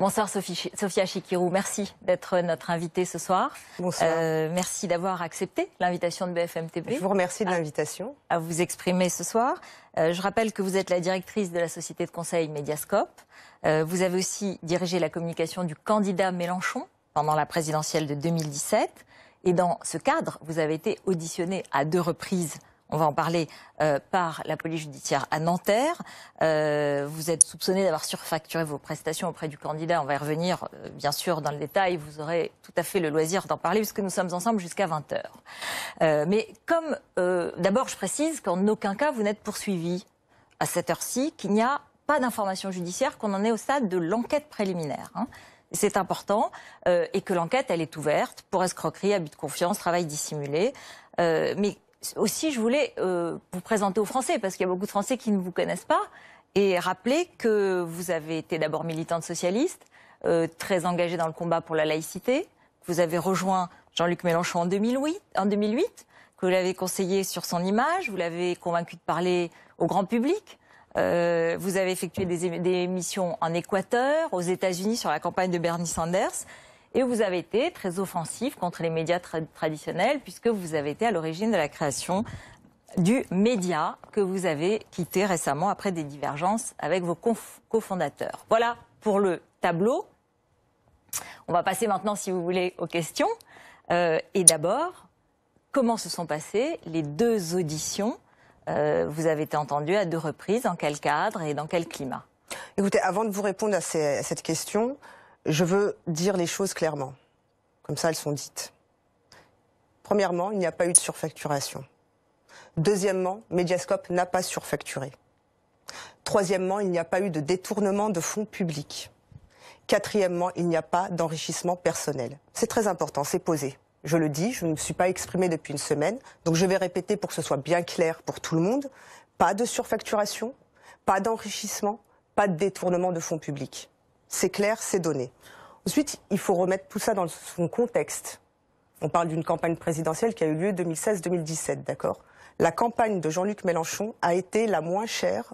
Bonsoir Sophie, Sophia Chikirou, merci d'être notre invitée ce soir. Bonsoir. Euh, merci d'avoir accepté l'invitation de BFM TV. Je vous remercie de l'invitation. À, vous exprimer ce soir. Euh, je rappelle que vous êtes la directrice de la société de conseil Mediascope. Euh, vous avez aussi dirigé la communication du candidat Mélenchon pendant la présidentielle de 2017. Et dans ce cadre, vous avez été auditionnée à deux reprises on va en parler, euh, par la police judiciaire à Nanterre. Euh, vous êtes soupçonné d'avoir surfacturé vos prestations auprès du candidat. On va y revenir, euh, bien sûr, dans le détail. Vous aurez tout à fait le loisir d'en parler puisque nous sommes ensemble jusqu'à 20h. mais comme, d'abord, je précise qu'en aucun cas, vous n'êtes poursuivi à cette heure-ci, qu'il n'y a pas d'information judiciaire, qu'on en est au stade de l'enquête préliminaire. Hein. c'est important, et que l'enquête, elle est ouverte pour escroquerie, abus de confiance, travail dissimulé. mais aussi, je voulais euh, vous présenter aux Français, parce qu'il y a beaucoup de Français qui ne vous connaissent pas, et rappeler que vous avez été d'abord militante socialiste, euh, très engagée dans le combat pour la laïcité, que vous avez rejoint Jean-Luc Mélenchon en 2008, en 2008, que vous l'avez conseillé sur son image, vous l'avez convaincu de parler au grand public. Euh, vous avez effectué des, des missions en Équateur, aux États-Unis sur la campagne de Bernie Sanders. Et vous avez été très offensif contre les médias traditionnels, puisque vous avez été à l'origine de la création du média que vous avez quitté récemment après des divergences avec vos cofondateurs. Voilà pour le tableau. On va passer maintenant, si vous voulez, aux questions. Euh, et d'abord, comment se sont passées les deux auditions euh, Vous avez été entendu à deux reprises, dans quel cadre et dans quel climat Écoutez, avant de vous répondre à cette question, je veux dire les choses clairement. Comme ça, elles sont dites. Premièrement, il n'y a pas eu de surfacturation. Deuxièmement, Mediascope n'a pas surfacturé. Troisièmement, il n'y a pas eu de détournement de fonds publics. Quatrièmement, il n'y a pas d'enrichissement personnel. C'est très important, c'est posé. Je le dis, je ne me suis pas exprimé depuis une semaine, donc je vais répéter pour que ce soit bien clair pour tout le monde. Pas de surfacturation, pas d'enrichissement, pas de détournement de fonds publics. C'est clair, c'est donné. Ensuite, il faut remettre tout ça dans son contexte. On parle d'une campagne présidentielle qui a eu lieu 2016-2017, d'accord La campagne de Jean-Luc Mélenchon a été la moins chère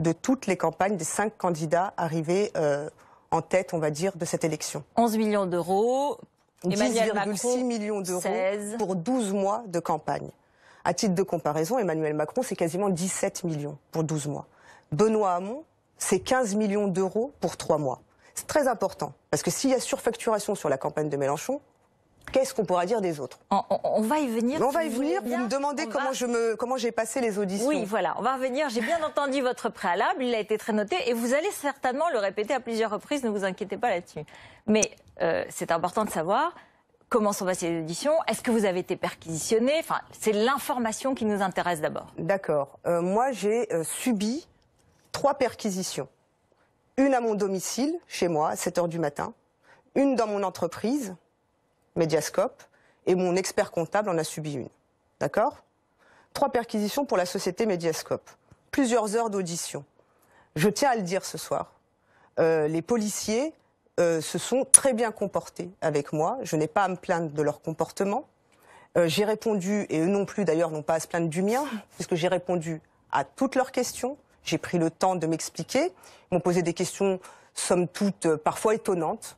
de toutes les campagnes des cinq candidats arrivés euh, en tête, on va dire, de cette élection. 11 millions d'euros. 10,6 millions d'euros pour 12 mois de campagne. À titre de comparaison, Emmanuel Macron, c'est quasiment 17 millions pour 12 mois. Benoît Hamon, c'est 15 millions d'euros pour trois mois. C'est très important, parce que s'il y a surfacturation sur la campagne de Mélenchon, Qu'est-ce qu'on pourra dire des autres on, va y venir. On va y venir. vous me demandez comment je me comment j'ai passé les auditions. Oui, voilà, on va revenir. J'ai bien entendu votre préalable, il a été très noté et vous allez certainement le répéter à plusieurs reprises. Ne vous inquiétez pas là-dessus. Mais euh, c'est important de savoir comment sont passées les auditions. Est-ce que vous avez été perquisitionné Enfin, c'est l'information qui nous intéresse d'abord. D'accord. Euh, moi, j'ai euh, subi trois perquisitions. Une à mon domicile, chez moi, à 7 h du matin. Une dans mon entreprise, Mediascope. Et mon expert comptable en a subi une. D'accord Trois perquisitions pour la société Mediascope. Plusieurs heures d'audition. Je tiens à le dire ce soir. Euh, les policiers euh, se sont très bien comportés avec moi. Je n'ai pas à me plaindre de leur comportement. Euh, j'ai répondu, et eux non plus d'ailleurs n'ont pas à se plaindre du mien, puisque j'ai répondu à toutes leurs questions. J'ai pris le temps de m'expliquer. Ils m'ont posé des questions, somme toute, euh, parfois étonnantes,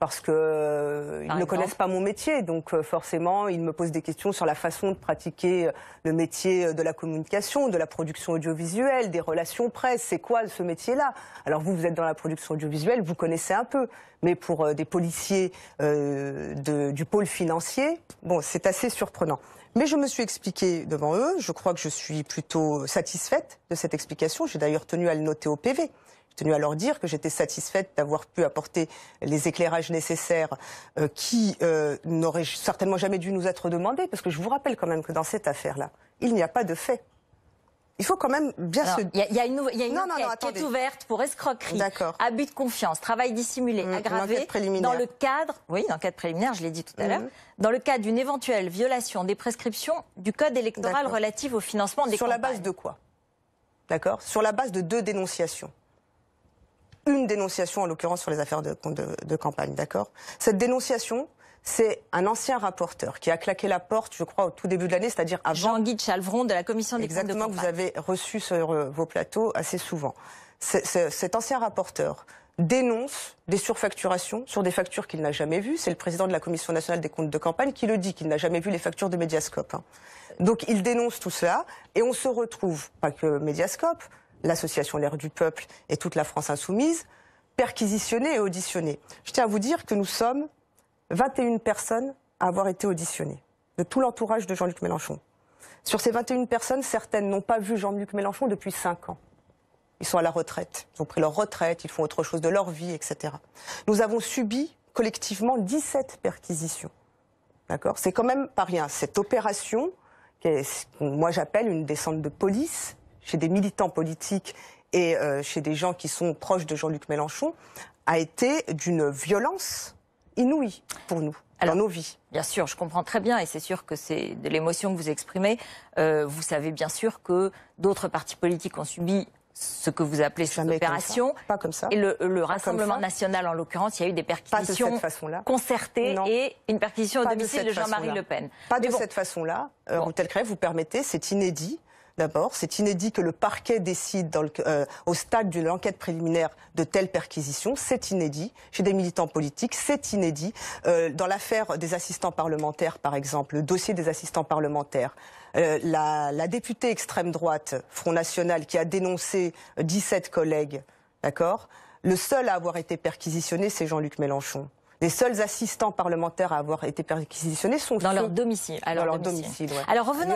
parce qu'ils euh, ne connaissent pas mon métier. Donc euh, forcément, ils me posent des questions sur la façon de pratiquer le métier de la communication, de la production audiovisuelle, des relations presse. C'est quoi ce métier-là Alors vous, vous êtes dans la production audiovisuelle, vous connaissez un peu. Mais pour des policiers du pôle financier, bon, c'est assez surprenant. Mais je me suis expliquée devant eux. Je crois que je suis plutôt satisfaite de cette explication. J'ai d'ailleurs tenu à le noter au PV J'ai tenu à leur dire que j'étais satisfaite d'avoir pu apporter les éclairages nécessaires euh, qui euh, n'auraient certainement jamais dû nous être demandés, parce que je vous rappelle quand même que dans cette affaire-là, il n'y a pas de fait il faut quand même bien se... Il y, a une, enquête qui est ouverte pour escroquerie, abus de confiance, travail dissimulé, hum, aggravé, dans le cadre, oui, enquête préliminaire, je l'ai dit tout à hum. l'heure, dans le cadre d'une éventuelle violation des prescriptions du code électoral relatif au financement des Sur la base de quoi D'accord Sur la base de deux dénonciations une dénonciation, en l'occurrence sur les affaires de, de campagne, d'accord Cette dénonciation, c'est un ancien rapporteur qui a claqué la porte, je crois, au tout début de l'année, c'est-à-dire avant. Jean-Guy Chalvron de la Commission des comptes de que vous avez reçu sur euh, vos plateaux assez souvent. cet ancien rapporteur dénonce des surfacturations sur des factures qu'il n'a jamais vues. C'est le président de la Commission nationale des comptes de campagne qui le dit, qu'il n'a jamais vu les factures de Mediascope. Hein. Donc il dénonce tout cela et on se retrouve, pas que Mediascope, l'association L'Air du Peuple et toute la France Insoumise, perquisitionnés et auditionnés. Je tiens à vous dire que nous sommes 21 personnes à avoir été auditionnées, de tout l'entourage de Jean-Luc Mélenchon. Sur ces 21 personnes, certaines n'ont pas vu Jean-Luc Mélenchon depuis 5 ans. Ils sont à la retraite, ils ont pris leur retraite, ils font autre chose de leur vie, etc. Nous avons subi collectivement 17 perquisitions. D'accord C'est quand même pas rien. Cette opération, qui que moi j'appelle une descente de police chez des militants politiques et euh, chez des gens qui sont proches de Jean-Luc Mélenchon, a été d'une violence inouïe pour nous, dans nos vies. Bien sûr, je comprends très bien, et c'est sûr que c'est de l'émotion que vous exprimez. Euh, vous savez bien sûr que d'autres partis politiques ont subi ce que vous appelez cette opération. pas comme ça. Et le, Rassemblement national, en l'occurrence, il y a eu des perquisitions concertées et une perquisition au domicile de, Jean-Marie Le Pen. Pas de cette façon-là. Euh, bon. Crève, vous permettez, c'est inédit. D'abord, c'est inédit que le parquet décide euh, au stade d'une enquête préliminaire de telles perquisitions. C'est inédit chez des militants politiques. C'est inédit euh, dans l'affaire des assistants parlementaires, par exemple, le dossier des assistants parlementaires. Euh, la, la députée extrême droite Front National qui a dénoncé 17 collègues, d'accord. Le seul à avoir été perquisitionné, c'est Jean-Luc Mélenchon les seuls assistants parlementaires à avoir été perquisitionnés sont dans leur domicile. Alors leur domicile. Alors revenons,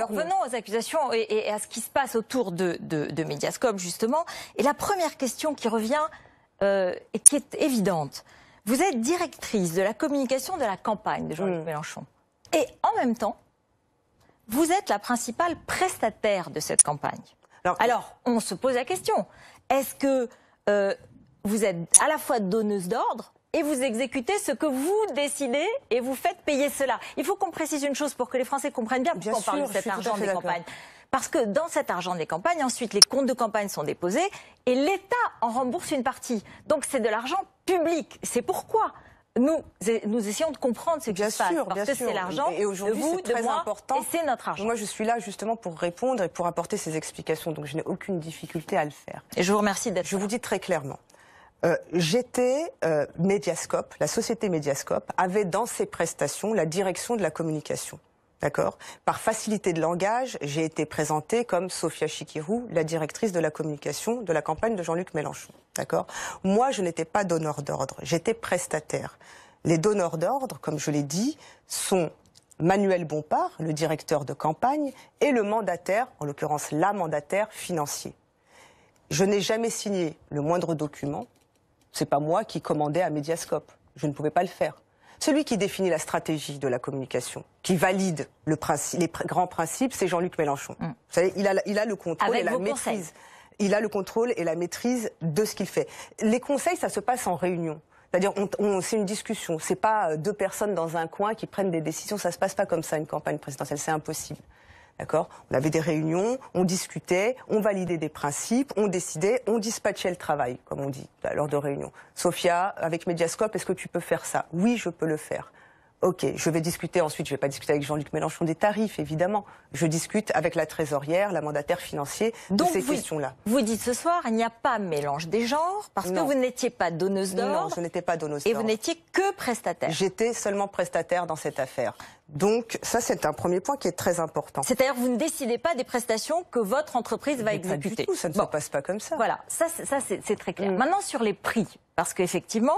aux accusations et, à ce qui se passe autour de, Mediascope justement. Et la première question qui revient euh, et qui est évidente. Vous êtes directrice de la communication de la campagne de Jean-Luc mm. Mélenchon. Et en même temps, vous êtes la principale prestataire de cette campagne. Alors, Alors on se pose la question. Est-ce que euh, vous êtes à la fois donneuse d'ordre et vous exécutez ce que vous décidez et vous faites payer cela. Il faut qu'on précise une chose pour que les Français comprennent bien pourquoi on parle de cet argent des campagnes. Parce que dans cet argent des campagnes, ensuite, les comptes de campagne sont déposés et l'État en rembourse une partie. Donc c'est de l'argent public. C'est pourquoi nous, nous essayons de comprendre ce qui se passe, sûr, parce que c'est l'argent et, aujourd'hui de vous, très de moi, important. et c'est notre argent. Moi, je suis là justement pour répondre et pour apporter ces explications, donc je n'ai aucune difficulté à le faire. Et je vous remercie d'être Je vous dis très clairement, euh, j'étais euh, Mediascope, la société Mediascope avait dans ses prestations la direction de la communication. D'accord Par facilité de langage, j'ai été présentée comme Sophia Chikirou, la directrice de la communication de la campagne de Jean-Luc Mélenchon. D'accord Moi, je n'étais pas donneur d'ordre, j'étais prestataire. Les donneurs d'ordre, comme je l'ai dit, sont Manuel Bompard, le directeur de campagne, et le mandataire, en l'occurrence la mandataire financier. Je n'ai jamais signé le moindre document, c'est pas moi qui commandais à Mediascope. Je ne pouvais pas le faire. Celui qui définit la stratégie de la communication, qui valide les grands principes, c'est Jean-Luc Mélenchon. Mm. il a, le contrôle et la maîtrise. Il a le contrôle et la maîtrise de ce qu'il fait. Les conseils, ça se passe en réunion. C'est-à-dire, c'est une discussion. Ce n'est pas euh, deux personnes dans un coin qui prennent des décisions. Ça se passe pas comme ça une campagne présidentielle. C'est impossible. On avait des réunions, on discutait, on validait des principes, on décidait, on dispatchait le travail, comme on dit, bah, lors de réunions. Sophia, avec Mediascope, est-ce que tu peux faire ça Oui, je peux le faire. Ok, je vais discuter ensuite, je ne vais pas discuter avec Jean-Luc Mélenchon des tarifs, évidemment. Je discute avec la trésorière, la mandataire financière, de ces questions-là. Vous dites ce soir, il n'y a pas mélange des genres parce que vous n'étiez pas donneuse d'or. Non, je n'étais pas donneuse d'or. Et vous n'étiez que prestataire. J'étais seulement prestataire dans cette affaire. Donc ça, c'est un premier point qui est très important. C'est-à-dire vous ne décidez pas des prestations que votre entreprise va exécuter. Pas du tout, ça ne se passe pas comme ça. Voilà, ça, ça c'est très clair. Mm. Maintenant sur les prix, parce qu'effectivement,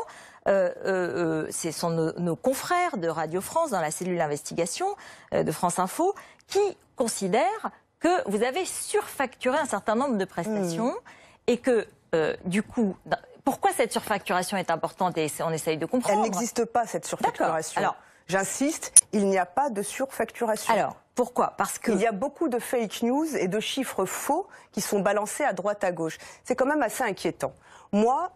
euh, euh, euh, ce sont nos, confrères de Radio France dans la cellule d'investigation de France Info qui considèrent que vous avez surfacturé un certain nombre de prestations hmm. et que du coup, pourquoi cette surfacturation est importante et on essaye de comprendre. Elle n'existe pas cette surfacturation. Alors, j'insiste, il n'y a pas de surfacturation. Alors, pourquoi Parce que il y a beaucoup de fake news et de chiffres faux qui sont balancés à droite à gauche. C'est quand même assez inquiétant. Moi,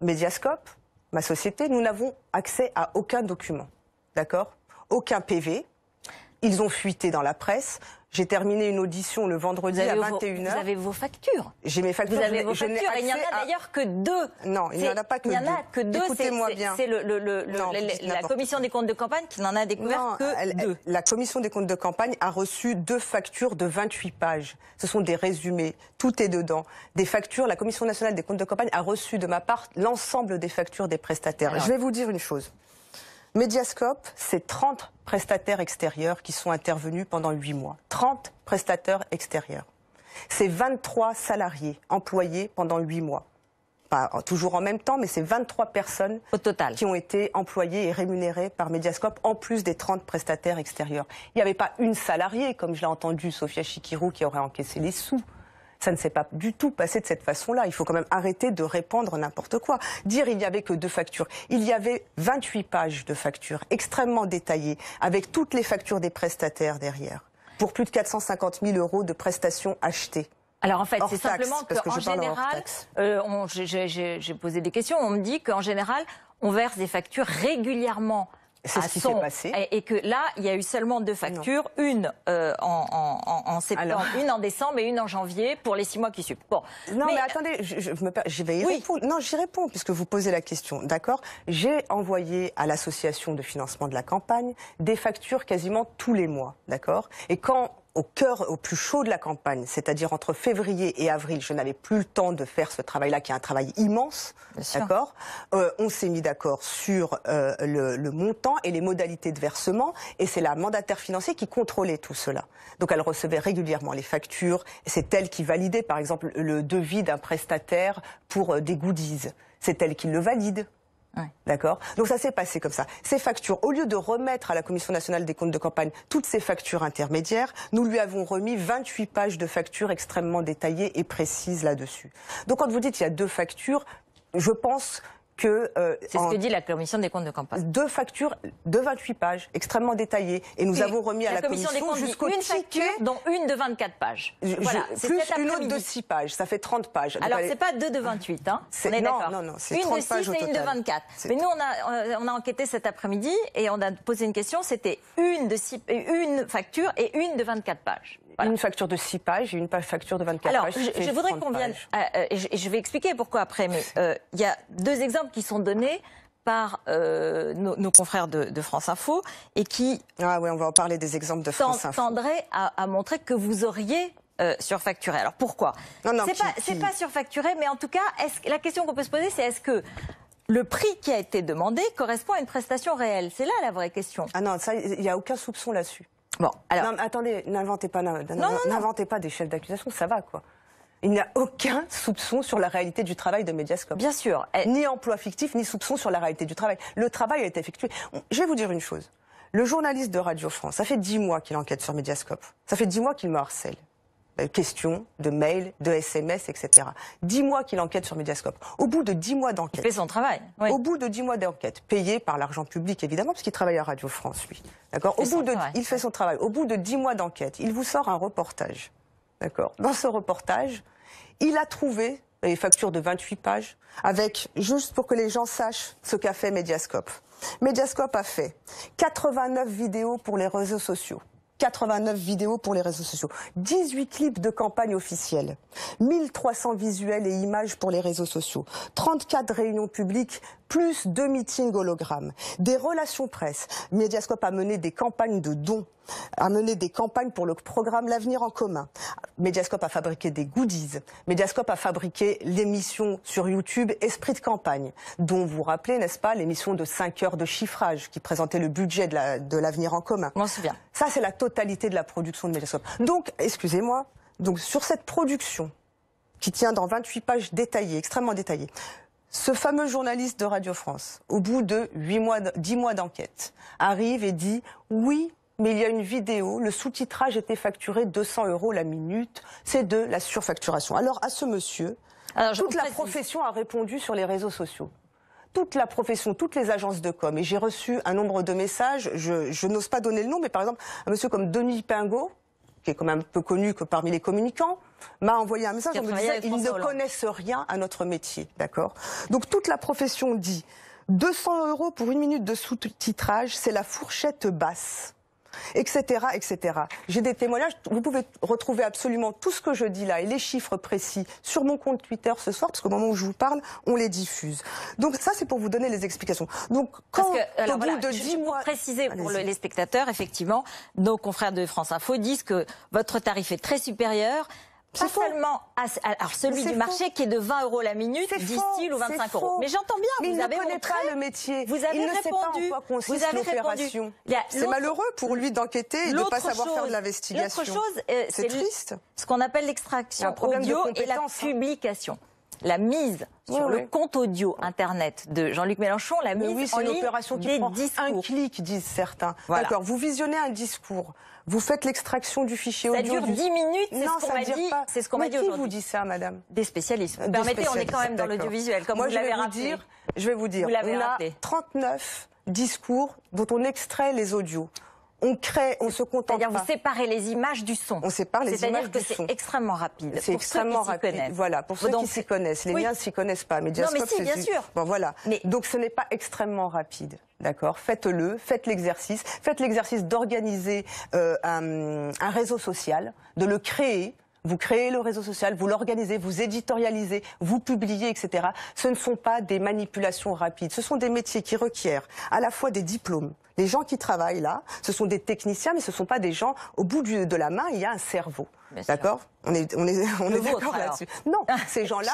Mediascope, ma société, nous n'avons accès à aucun document. D'accord Aucun PV. Ils ont fuité dans la presse. J'ai terminé une audition le vendredi à 21h. Vous avez vos factures. J'ai mes factures. Vous avez vos il n'y en a d'ailleurs que deux. Non, il n'y en a pas que deux. Il n'y en a que deux. Écoutez-moi bien. C'est la commission des comptes de campagne qui n'en a découvert que deux. La commission des comptes de campagne a reçu deux factures de 28 pages. Ce sont des résumés. Tout est dedans. Des factures. La commission nationale des comptes de campagne a reçu de ma part l'ensemble des factures des prestataires. Je vais vous dire une chose. Mediascope, c'est 30 prestataires extérieurs qui sont intervenus pendant 8 mois. 30 prestataires extérieurs. C'est 23 salariés employés pendant 8 mois. Pas toujours en même temps, mais c'est 23 personnes Au total. qui ont été employées et rémunérées par Mediascope, en plus des 30 prestataires extérieurs. Il n'y avait pas une salariée, comme je l'ai entendu, Sophia Chikirou, qui aurait encaissé les sous. Ça ne s'est pas du tout passé de cette façon-là. Il faut quand même arrêter de répandre n'importe quoi. Dire il n'y avait que deux factures. Il y avait 28 pages de factures extrêmement détaillées, avec toutes les factures des prestataires derrière, pour plus de 450 000 euros de prestations achetées. Alors en fait, c'est simplement que, en général, euh, j'ai posé des questions. On me dit qu'en général, on verse des factures régulièrement c'est ce qui s'est passé. Et, que là, il y a eu seulement deux factures, une euh, en, septembre, une en décembre et une en janvier pour les six mois qui suivent. Non, mais, attendez, je, j'y Non, j'y réponds puisque vous posez la question. D'accord J'ai envoyé à l'association de financement de la campagne des factures quasiment tous les mois. D'accord Et quand au cœur, au plus chaud de la campagne, c'est-à-dire entre février et avril, je n'avais plus le temps de faire ce travail-là, qui est un travail immense, d'accord euh, On s'est mis d'accord sur euh, le, montant et les modalités de versement, et c'est la mandataire financière qui contrôlait tout cela. Donc elle recevait régulièrement les factures, c'est elle qui validait, par exemple, le devis d'un prestataire pour euh, des goodies, c'est elle qui le valide. D'accord Donc ça s'est passé comme ça. Ces factures, au lieu de remettre à la Commission nationale des comptes de campagne toutes ces factures intermédiaires, nous lui avons remis 28 pages de factures extrêmement détaillées et précises là-dessus. Donc quand vous dites il y a deux factures, je pense euh, c'est ce que dit la commission des comptes de campagne. Deux factures de 28 pages, extrêmement détaillées. Et nous avons remis à la commission, des jusqu'au une facture, dont une de 24 pages. voilà, plus une autre de 6 pages, ça fait 30 pages. Alors, c'est pas deux de 28, hein Non, non, non c'est 30 de 6 pages total. et une de 24. Mais nous, on a, euh, on a enquêté cet après-midi et on a posé une question, c'était une, de une facture et une de 24 pages. Une facture de 6 pages et une facture de 24 pages. Alors, je, voudrais qu'on vienne. Euh, euh, je, vais expliquer pourquoi après, mais euh, il y a deux exemples qui sont donnés par nos, confrères de, France Info et qui. Ah oui, on va en parler des exemples de France Info. Tendraient à, montrer que vous auriez surfacturé. Alors pourquoi Non, non, c'est pas, pas surfacturé, mais en tout cas, la question qu'on peut se poser, c'est est-ce que le prix qui a été demandé correspond à une prestation réelle C'est là la vraie question. Ah non, ça, il n'y a aucun soupçon là-dessus attendez, n'inventez pas, n'inventez pas des chefs d'accusation, ça va, quoi. Il n'y a aucun soupçon sur la réalité du travail de Mediascope. Bien sûr. Eh. Ni emploi fictif, ni soupçon sur la réalité du travail. Le travail a été effectué. Je vais vous dire une chose. Le journaliste de Radio France, ça fait dix mois qu'il enquête sur Mediascope. Ça fait dix mois qu'il me harcèle. Euh, questions, de mails, de SMS, etc. Dix mois qu'il enquête sur Mediascope. Au bout de dix mois d'enquête. Il fait son travail. Au bout de dix mois d'enquête, payé par l'argent public évidemment, parce qu'il travaille à Radio France, lui. D'accord. Au bout de, il fait son travail. Au bout de dix mois d'enquête, il vous sort un reportage. D'accord. Dans ce reportage, il a trouvé les factures de 28 pages, avec, juste pour que les gens sachent ce qu'a fait Mediascope. Mediascope a fait 89 vidéos pour les réseaux sociaux. 89 vidéos pour les réseaux sociaux, 18 clips de campagne officielle, 1300 visuels et images pour les réseaux sociaux, 34 réunions publiques, plus deux meetings hologrammes, des relations presse. Mediascope a mené des campagnes de dons a mené des campagnes pour le programme L'avenir en commun. Mediascope a fabriqué des goodies. Mediascope a fabriqué l'émission sur YouTube Esprit de campagne, dont vous vous rappelez, n'est-ce pas, l'émission de 5 heures de chiffrage qui présentait le budget de l'avenir en commun. On souviens. Ça, c'est la totalité de la production de Mediascope. Donc, excusez-moi, donc sur cette production, qui tient dans 28 pages détaillées, extrêmement détaillées, ce fameux journaliste de Radio France, au bout de 8 10 mois d'enquête, arrive et dit oui, mais il y a une vidéo, le sous-titrage était facturé 200 euros la minute, c'est de la surfacturation. Alors à ce monsieur, toute la profession a répondu sur les réseaux sociaux toute la profession, toutes les agences de com. Et j'ai reçu un nombre de messages, je, n'ose pas donner le nom, mais par exemple, un monsieur comme Denis Pingot, qui est quand même peu connu que parmi les communicants, m'a envoyé un message en me disant qu'ils ne connaissent rien à notre métier. D'accord Donc toute la profession dit 200 euros pour une minute de sous-titrage, c'est la fourchette basse etc., etc. J'ai des témoignages. Vous pouvez retrouver absolument tout ce que je dis là et les chiffres précis sur mon compte Twitter ce soir, parce qu'au moment où je vous parle, on les diffuse. Donc ça, c'est pour vous donner les explications. Donc quand au bout de dix mois, préciser pour les spectateurs, effectivement, nos confrères de France Info disent que votre tarif est très supérieur pas seulement alors celui du marché qui est de 20 euros la minute, 10 il ou 25 euros. Mais j'entends bien, vous avez montré, pas le métier. Vous avez répondu. quoi vous avez répondu. C'est malheureux pour lui d'enquêter et de ne pas savoir faire de l'investigation. L'autre chose, euh, c'est triste. Ce qu'on appelle l'extraction audio et la hein. publication la mise sur le compte audio internet de Jean-Luc Mélenchon, la mise oui, en une opération qui prend un clic, disent certains. D'accord, vous visionnez un discours, vous faites l'extraction du fichier audio. Ça dure 10 minutes, c'est ce qu'on m'a dit. C'est ce qu'on m'a dit vous dit ça, madame Des spécialistes. permettez, on est quand même dans l'audiovisuel, comme Moi, vous l'avez rappelé. Dire, je vais vous dire, vous on 39 discours dont on extrait les audios on crée, on se contente. C'est-à-dire vous séparez les images du son. On sépare les images du son. C'est extrêmement rapide. C'est extrêmement rapide. Voilà, pour ceux qui s'y connaissent. Les miens s'y connaissent pas, mais non, mais si, bien sûr. Bon voilà. Donc ce n'est pas extrêmement rapide. D'accord Faites-le, faites l'exercice. Faites l'exercice d'organiser euh, un, un réseau social, de le créer, vous créez le réseau social, vous l'organisez, vous éditorialisez, vous publiez, etc. Ce ne sont pas des manipulations rapides. Ce sont des métiers qui requièrent à la fois des diplômes, les gens qui travaillent là, ce sont des techniciens, mais ce ne sont pas des gens. Au bout de la main, il y a un cerveau. D'accord on est, on est, on est d'accord là-dessus. Non, ces gens-là,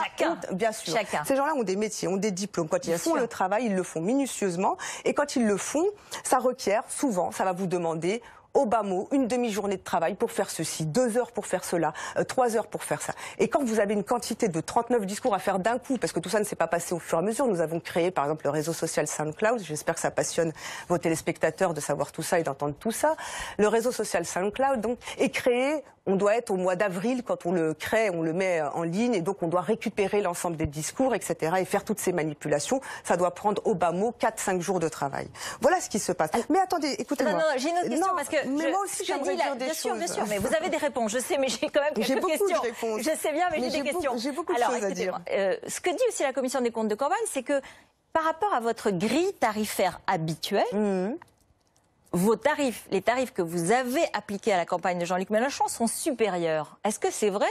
bien sûr, ces gens-là ont des métiers, ont des diplômes. Quand ils font le travail, ils le font minutieusement. Et quand ils le font, ça requiert souvent, ça va vous demander au bas mot, une demi-journée de travail pour faire ceci, deux heures pour faire cela, euh, trois heures pour faire ça. Et quand vous avez une quantité de 39 discours à faire d'un coup, parce que tout ça ne s'est pas passé au fur et à mesure, nous avons créé par exemple le réseau social SoundCloud, j'espère que ça passionne vos téléspectateurs de savoir tout ça et d'entendre tout ça, le réseau social SoundCloud donc, est créé on doit être au mois d'avril quand on le crée, on le met en ligne, et donc on doit récupérer l'ensemble des discours, etc., et faire toutes ces manipulations. Ça doit prendre au bas mot 4-5 jours de travail. Voilà ce qui se passe. Mais attendez, écoutez-moi. Non, non, j'ai une autre question parce que mais moi aussi j'aimerais dire la... des bien Bien sûr, bien sûr, mais vous avez des réponses. Je sais, mais j'ai quand même quelques beaucoup De réponses. Je sais bien, mais, j'ai des questions. J'ai beaucoup de Alors, choses à dire. Euh, ce que dit aussi la Commission des comptes de campagne, c'est que par rapport à votre grille tarifaire habituelle, mmh vos tarifs, les tarifs que vous avez appliqués à la campagne de Jean-Luc Mélenchon sont supérieurs. Est-ce que c'est vrai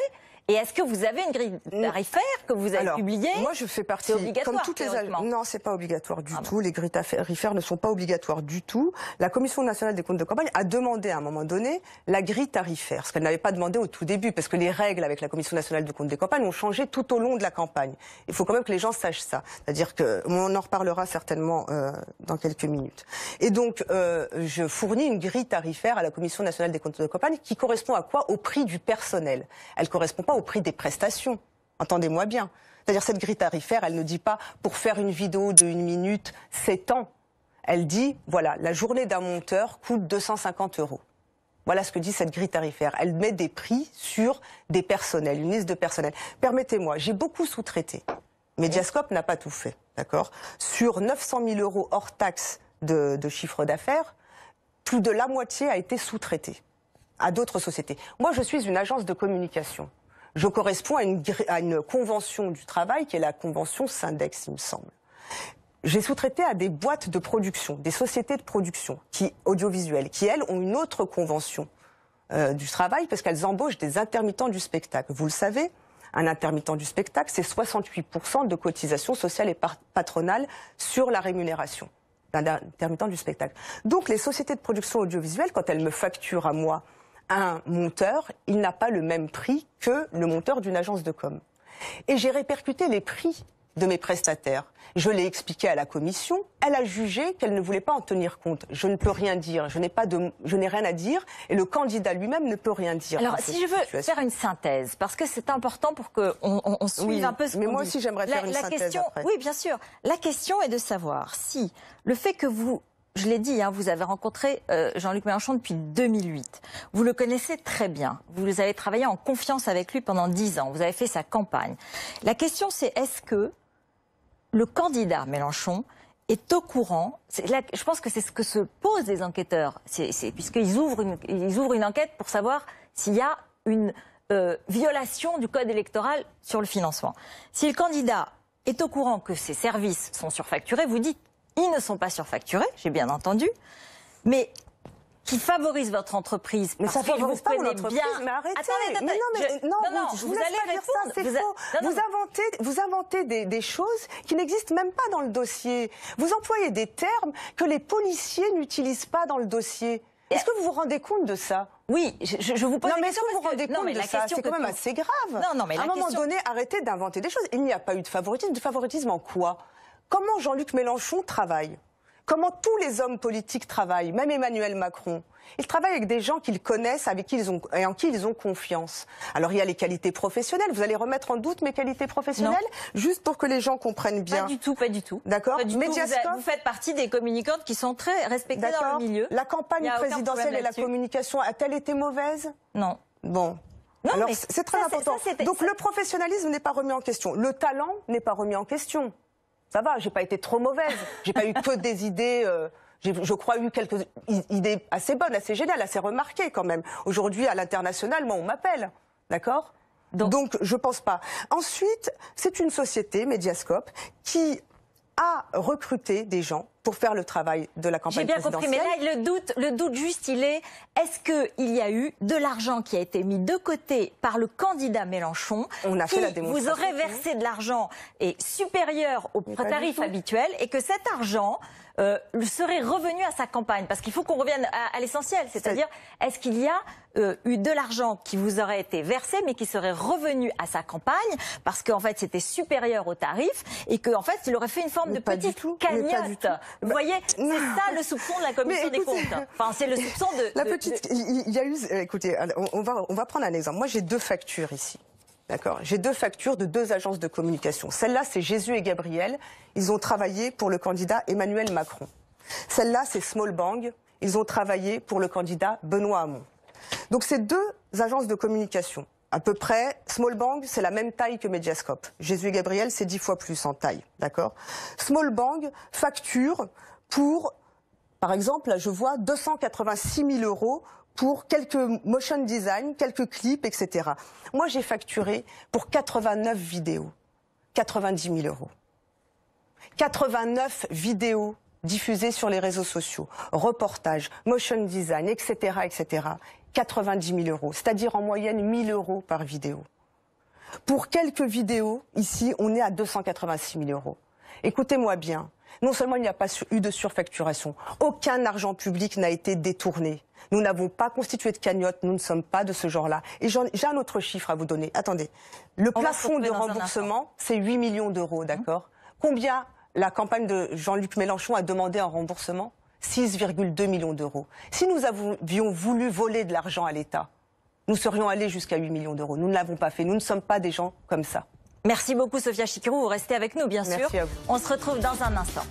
et est-ce que vous avez une grille tarifaire que vous avez Alors, Moi, je fais partie. Obligatoire, comme toutes les Non, c'est pas obligatoire du ah tout. Les grilles tarifaires ne sont pas obligatoires du tout. La Commission nationale des comptes de campagne a demandé à un moment donné la grille tarifaire, ce qu'elle n'avait pas demandé au tout début, parce que les règles avec la Commission nationale des comptes de campagne ont changé tout au long de la campagne. Il faut quand même que les gens sachent ça. C'est-à-dire que on en reparlera certainement euh, dans quelques minutes. Et donc, euh, je fournis une grille tarifaire à la Commission nationale des comptes de campagne qui correspond à quoi Au prix du personnel. Elle correspond pas au prix des prestations. Entendez-moi bien. C'est-à-dire cette grille tarifaire, elle ne dit pas pour faire une vidéo de une minute, c'est ans. Elle dit, voilà, la journée d'un monteur coûte 250 euros. Voilà ce que dit cette grille tarifaire. Elle met des prix sur des personnels, une liste de personnels. Permettez-moi, j'ai beaucoup sous-traité. Mediascope n'a pas tout fait, d'accord Sur 900 000 euros hors taxe de, de chiffre d'affaires, plus de la moitié a été sous traité à d'autres sociétés. Moi, je suis une agence de communication je correspond à une, convention du travail qui est la convention Syndex, il me semble j'ai sous-traité à des boîtes de production, des sociétés de production qui, audiovisuelles, qui, elles, ont une autre convention euh, du travail parce qu'elles embauchent des intermittents du spectacle. Vous le savez, un intermittent du spectacle, c'est 68% de cotisations sociale et patronale sur la rémunération d'un intermittent du spectacle. Donc les sociétés de production audiovisuelle, quand elles me facturent à moi un monteur, il n'a pas le même prix que le monteur d'une agence de com. Et j'ai répercuté les prix de mes prestataires. Je l'ai expliqué à la commission, elle a jugé qu'elle ne voulait pas en tenir compte. Je ne peux rien dire, je n'ai rien à dire et le candidat lui-même ne peut rien dire. Alors si je veux faire une synthèse parce que c'est important pour que on, suive un peu ce Mais moi aussi j'aimerais faire une synthèse Oui, bien sûr. La question est de savoir si le fait que vous je l'ai dit, hein, vous avez rencontré euh, Jean-Luc Mélenchon depuis 2008. Vous le connaissez très bien. Vous avez travaillé en confiance avec lui pendant dix ans. Vous avez fait sa campagne. La question, c'est est-ce que le candidat Mélenchon est au courant. je pense que c'est ce que se posent les enquêteurs, puisqu'ils ouvrent, une, ouvrent une enquête pour savoir s'il y a une euh, violation du code électoral sur le financement. Si le candidat est au courant que ses services sont surfacturés, vous dites ils ne sont pas surfacturés, j'ai bien entendu, mais qui favorise votre entreprise. Mais ça favorise pas mon entreprise. Bien. Mais arrêtez. non, mais, non, vous, allez pas dire ça, c'est faux. vous inventez, vous inventez des, choses qui n'existent même pas dans le dossier. Vous employez des termes que les policiers n'utilisent pas dans le dossier. Est-ce que vous vous rendez compte de ça Oui, je, vous pose non, mais est-ce vous rendez compte de ça C'est quand même assez grave. à un moment donné, arrêtez d'inventer des choses. Il n'y a pas eu de favoritisme. De favoritisme en quoi Comment Jean-Luc Mélenchon travaille Comment tous les hommes politiques travaillent, même Emmanuel Macron ils travaillent avec des gens qu'ils connaissent, avec qui ils ont, et en qui ils ont confiance. Alors il y a les qualités professionnelles. Vous allez remettre en doute mes qualités professionnelles Juste pour que les gens comprennent bien. Pas du tout, pas du tout. D'accord vous, vous, faites partie des communicantes qui sont très respectées dans le milieu. La campagne présidentielle et la communication a-t-elle été mauvaise Non. Bon. Non, Alors c'est très important. Donc le professionnalisme n'est pas remis en question. Le talent n'est pas remis en question ça va, j'ai pas été trop mauvaise. J'ai pas eu que des idées. Euh, je crois, eu quelques idées assez bonnes, assez géniales, assez remarquées quand même. Aujourd'hui, à l'international, moi, on m'appelle. D'accord Donc, Donc je pense pas. Ensuite, c'est une société, Mediascope, qui a recruté des gens pour faire le travail de la campagne présidentielle. J'ai bien compris, mais là, le doute, le doute juste, il est est-ce qu'il y a eu de l'argent qui a été mis de côté par le candidat Mélenchon On a fait la Vous aurez versé de l'argent et supérieur au tarif habituel et que cet argent euh, serait revenu à sa campagne Parce qu'il faut qu'on revienne à, l'essentiel, c'est-à-dire est-ce qu'il y a euh, eu de l'argent qui vous aurait été versé mais qui serait revenu à sa campagne parce qu'en fait c'était supérieur au tarif et qu'en fait il aurait fait une forme de petite cagnotte. Vous bah, voyez, c'est ça le soupçon de la Commission des comptes. Enfin, c'est le soupçon de. La petite. Il y a eu. Euh, écoutez, on va, prendre un exemple. Moi, j'ai deux factures ici. D'accord. J'ai deux factures de deux agences de communication. Celle-là, c'est Jésus et Gabriel. Ils ont travaillé pour le candidat Emmanuel Macron. Celle-là, c'est Small Bang. Ils ont travaillé pour le candidat Benoît Hamon. Donc, ces deux agences de communication à peu près, Small Bang, c'est la même taille que Mediascope. Jésus et Gabriel, c'est dix fois plus en taille, d'accord Small Bang facture pour, par exemple, là je vois 286 000 euros pour quelques motion design, quelques clips, etc. Moi, j'ai facturé pour 89 vidéos, 90 000 euros. 89 vidéos diffusées sur les réseaux sociaux, reportages, motion design, etc., etc. 90 000 euros, c'est-à-dire en moyenne 1 000 euros par vidéo. Pour quelques vidéos, ici, on est à 286 000 euros. Écoutez-moi bien, non seulement il n'y a pas eu de surfacturation, aucun argent public n'a été détourné. Nous n'avons pas constitué de cagnotte, nous ne sommes pas de ce genre-là. Et j'ai un autre chiffre à vous donner. Attendez, le plafond de remboursement, c'est 8 millions d'euros, d'accord mhm. Combien la campagne de Jean-Luc Mélenchon a demandé en remboursement 6,2 millions d'euros. Si nous avions voulu voler de l'argent à l'État, nous serions allés jusqu'à 8 millions d'euros. Nous ne l'avons pas fait. Nous ne sommes pas des gens comme ça. Merci beaucoup, Sophia Chikirou. Vous restez avec nous, bien sûr. On se retrouve dans un instant.